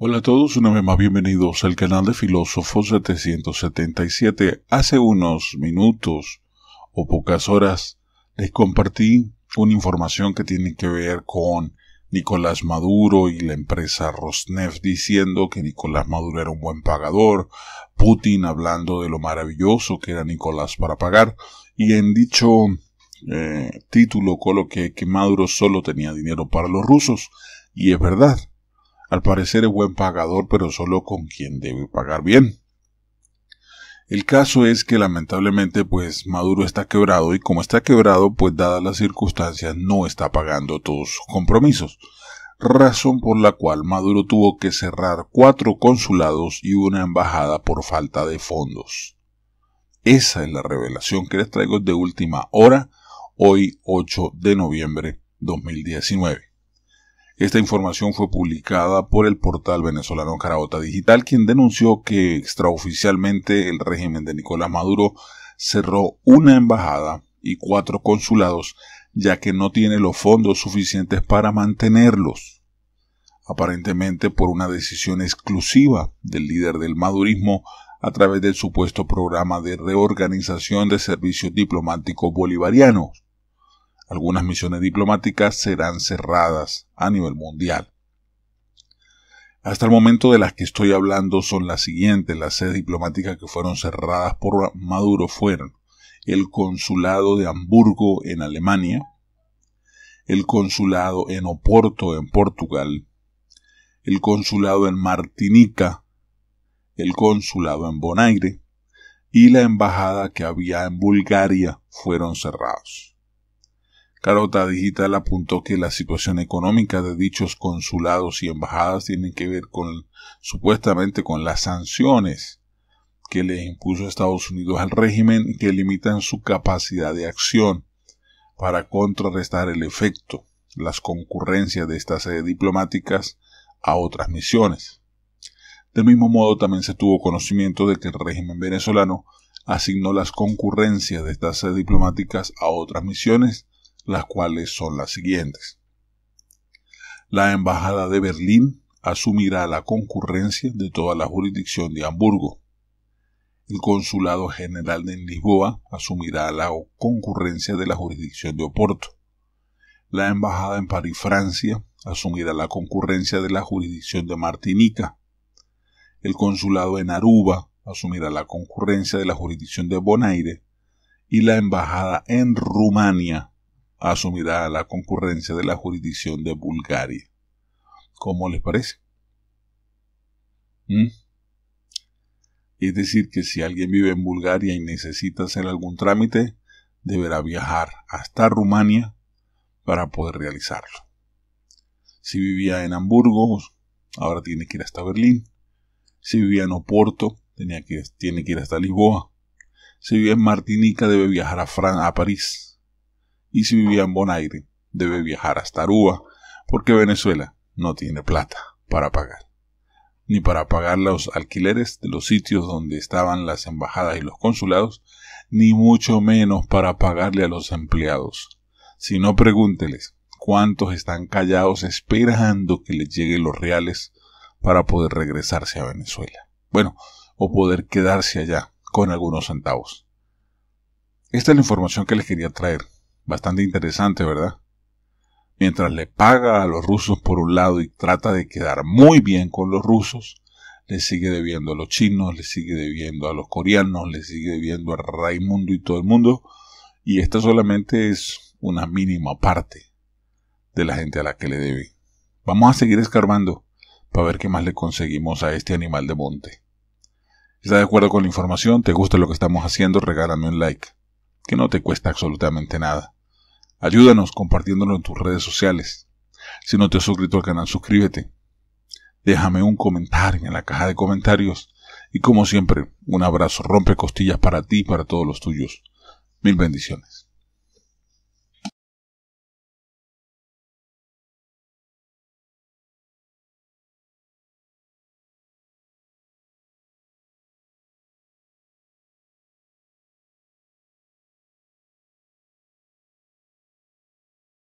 Hola a todos, una vez más bienvenidos al canal de filósofo 777. Hace unos minutos o pocas horas les compartí una información que tiene que ver con Nicolás Maduro y la empresa Rosneft diciendo que Nicolás Maduro era un buen pagador, Putin hablando de lo maravilloso que era Nicolás para pagar y en dicho eh, título coloqué que Maduro solo tenía dinero para los rusos y es verdad al parecer es buen pagador, pero solo con quien debe pagar bien. El caso es que lamentablemente pues Maduro está quebrado y como está quebrado pues dadas las circunstancias no está pagando todos sus compromisos, razón por la cual Maduro tuvo que cerrar cuatro consulados y una embajada por falta de fondos. Esa es la revelación que les traigo de última hora, hoy 8 de noviembre 2019. Esta información fue publicada por el portal venezolano Carabota Digital, quien denunció que extraoficialmente el régimen de Nicolás Maduro cerró una embajada y cuatro consulados, ya que no tiene los fondos suficientes para mantenerlos. Aparentemente por una decisión exclusiva del líder del madurismo a través del supuesto programa de reorganización de servicios diplomáticos bolivarianos. Algunas misiones diplomáticas serán cerradas a nivel mundial. Hasta el momento de las que estoy hablando son las siguientes. Las sedes diplomáticas que fueron cerradas por Maduro fueron el consulado de Hamburgo en Alemania, el consulado en Oporto en Portugal, el consulado en Martinica, el consulado en Bonaire y la embajada que había en Bulgaria fueron cerrados. Carota Digital apuntó que la situación económica de dichos consulados y embajadas tiene que ver con supuestamente con las sanciones que le impuso Estados Unidos al régimen que limitan su capacidad de acción para contrarrestar el efecto, las concurrencias de estas sedes diplomáticas a otras misiones. Del mismo modo, también se tuvo conocimiento de que el régimen venezolano asignó las concurrencias de estas sedes diplomáticas a otras misiones las cuales son las siguientes. La Embajada de Berlín asumirá la concurrencia de toda la jurisdicción de Hamburgo. El Consulado General de Lisboa asumirá la concurrencia de la jurisdicción de Oporto. La Embajada en París, Francia, asumirá la concurrencia de la jurisdicción de Martinica. El Consulado en Aruba asumirá la concurrencia de la jurisdicción de Bonaire y la embajada en Rumania asumirá la concurrencia de la jurisdicción de Bulgaria. ¿Cómo les parece? ¿Mm? Es decir, que si alguien vive en Bulgaria y necesita hacer algún trámite, deberá viajar hasta Rumania para poder realizarlo. Si vivía en Hamburgo, ahora tiene que ir hasta Berlín. Si vivía en Oporto, tenía que, tiene que ir hasta Lisboa. Si vive en Martinica, debe viajar a, a París y si vivía en Bonaire debe viajar hasta Aruba porque Venezuela no tiene plata para pagar, ni para pagar los alquileres de los sitios donde estaban las embajadas y los consulados, ni mucho menos para pagarle a los empleados. Si no, pregúnteles cuántos están callados esperando que les lleguen los reales para poder regresarse a Venezuela. Bueno, o poder quedarse allá con algunos centavos. Esta es la información que les quería traer Bastante interesante, ¿verdad? Mientras le paga a los rusos por un lado y trata de quedar muy bien con los rusos, le sigue debiendo a los chinos, le sigue debiendo a los coreanos, le sigue debiendo a Raimundo y todo el mundo. Y esta solamente es una mínima parte de la gente a la que le debe. Vamos a seguir escarbando para ver qué más le conseguimos a este animal de monte. ¿Estás de acuerdo con la información? ¿Te gusta lo que estamos haciendo? Regálame un like, que no te cuesta absolutamente nada. Ayúdanos compartiéndolo en tus redes sociales. Si no te has suscrito al canal, suscríbete. Déjame un comentario en la caja de comentarios. Y como siempre, un abrazo rompe costillas para ti y para todos los tuyos. Mil bendiciones.